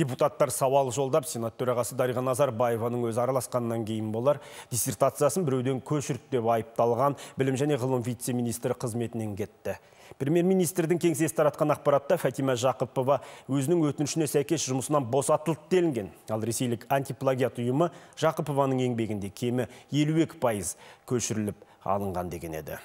Депутаттар сауал жолдап, Сенат төрағасы Дариға Назарбаеваның өз араласқаннан кейін болар. Диссертациясын біреуден көшіріп деп айыпталған білім және ғылым вице-министрі қызметінен кетті. Премьер-министрдің кеңсесі таратқан ақпаратта Фатима Жақыпова өзінің өтінішіне сәйкес жұмысынан босатылды делінген. Ал ресейлік антиплагиат ұйымы Жақыпованың еңбегінде кемі 52 пайыз көшіріліп алынған деген еді